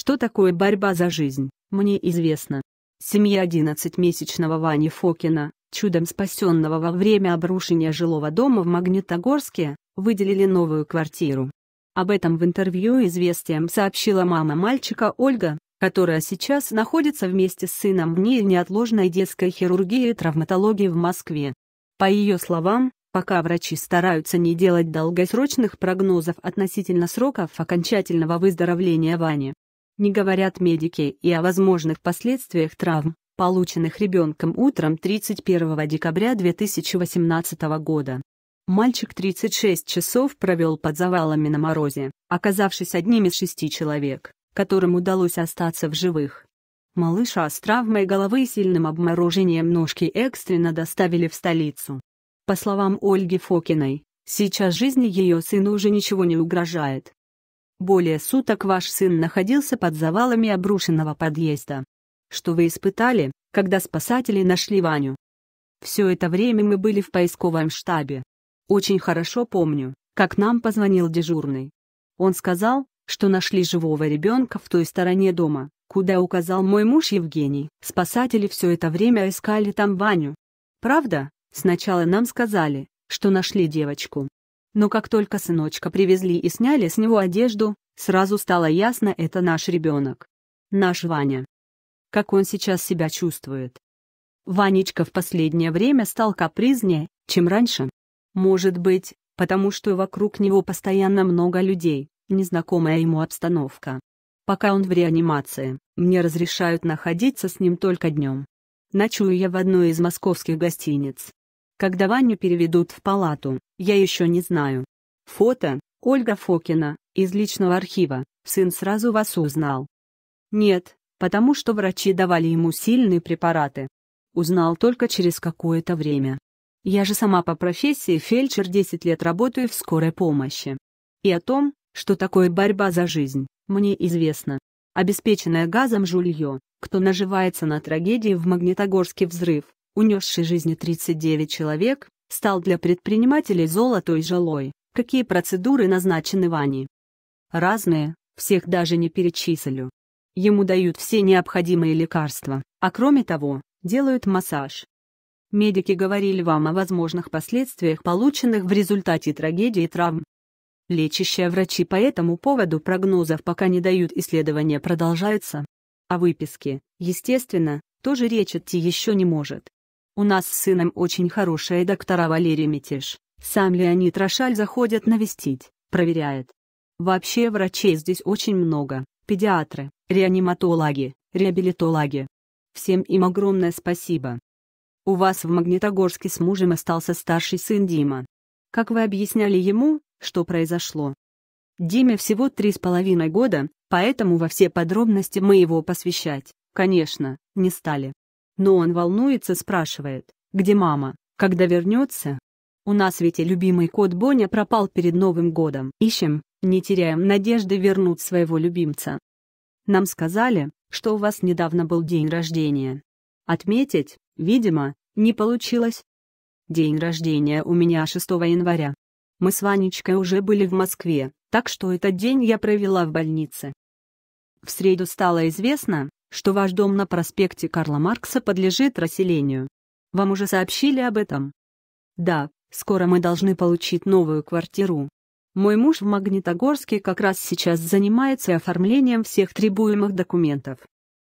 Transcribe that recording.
Что такое борьба за жизнь, мне известно. Семья 11-месячного Вани Фокина, чудом спасенного во время обрушения жилого дома в Магнитогорске, выделили новую квартиру. Об этом в интервью «Известиям» сообщила мама мальчика Ольга, которая сейчас находится вместе с сыном в НИИ неотложной детской хирургии и травматологии в Москве. По ее словам, пока врачи стараются не делать долгосрочных прогнозов относительно сроков окончательного выздоровления Вани, не говорят медики и о возможных последствиях травм, полученных ребенком утром 31 декабря 2018 года. Мальчик 36 часов провел под завалами на морозе, оказавшись одним из шести человек, которым удалось остаться в живых. Малыша с травмой головы и сильным обморожением ножки экстренно доставили в столицу. По словам Ольги Фокиной, сейчас жизни ее сына уже ничего не угрожает. Более суток ваш сын находился под завалами обрушенного подъезда. Что вы испытали, когда спасатели нашли Ваню? Все это время мы были в поисковом штабе. Очень хорошо помню, как нам позвонил дежурный. Он сказал, что нашли живого ребенка в той стороне дома, куда указал мой муж Евгений. Спасатели все это время искали там Ваню. Правда, сначала нам сказали, что нашли девочку, но как только сыночка привезли и сняли с него одежду, сразу стало ясно, это наш ребенок. Наш Ваня. Как он сейчас себя чувствует. Ванечка в последнее время стал капризнее, чем раньше. Может быть, потому что вокруг него постоянно много людей, незнакомая ему обстановка. Пока он в реанимации, мне разрешают находиться с ним только днем. Ночую я в одной из московских гостиниц. Когда Ваню переведут в палату, я еще не знаю. Фото, Ольга Фокина, из личного архива, сын сразу вас узнал. Нет, потому что врачи давали ему сильные препараты. Узнал только через какое-то время. Я же сама по профессии фельдшер 10 лет работаю в скорой помощи. И о том, что такое борьба за жизнь, мне известно. Обеспеченное газом жулье, кто наживается на трагедии в Магнитогорский взрыв, унесший жизни 39 человек, стал для предпринимателей золотой жалой. Какие процедуры назначены Ване? Разные, всех даже не перечислю. Ему дают все необходимые лекарства, а кроме того, делают массаж. Медики говорили вам о возможных последствиях, полученных в результате трагедии и травм. Лечащие врачи по этому поводу прогнозов пока не дают, исследования продолжаются. О а выписке, естественно, тоже речь идти еще не может. У нас с сыном очень хорошая доктора Валерия Метиш, сам Леонид Рошаль заходит навестить, проверяет. Вообще врачей здесь очень много, педиатры, реаниматологи, реабилитологи. Всем им огромное спасибо. У вас в Магнитогорске с мужем остался старший сын Дима. Как вы объясняли ему, что произошло? Диме всего три с половиной года, поэтому во все подробности мы его посвящать, конечно, не стали. Но он волнуется, спрашивает, где мама, когда вернется. У нас ведь и любимый кот Боня пропал перед Новым годом. Ищем, не теряем надежды вернуть своего любимца. Нам сказали, что у вас недавно был день рождения. Отметить, видимо, не получилось. День рождения у меня 6 января. Мы с Ванечкой уже были в Москве, так что этот день я провела в больнице. В среду стало известно, что ваш дом на проспекте Карла Маркса подлежит расселению. Вам уже сообщили об этом? Да, скоро мы должны получить новую квартиру. Мой муж в Магнитогорске как раз сейчас занимается оформлением всех требуемых документов.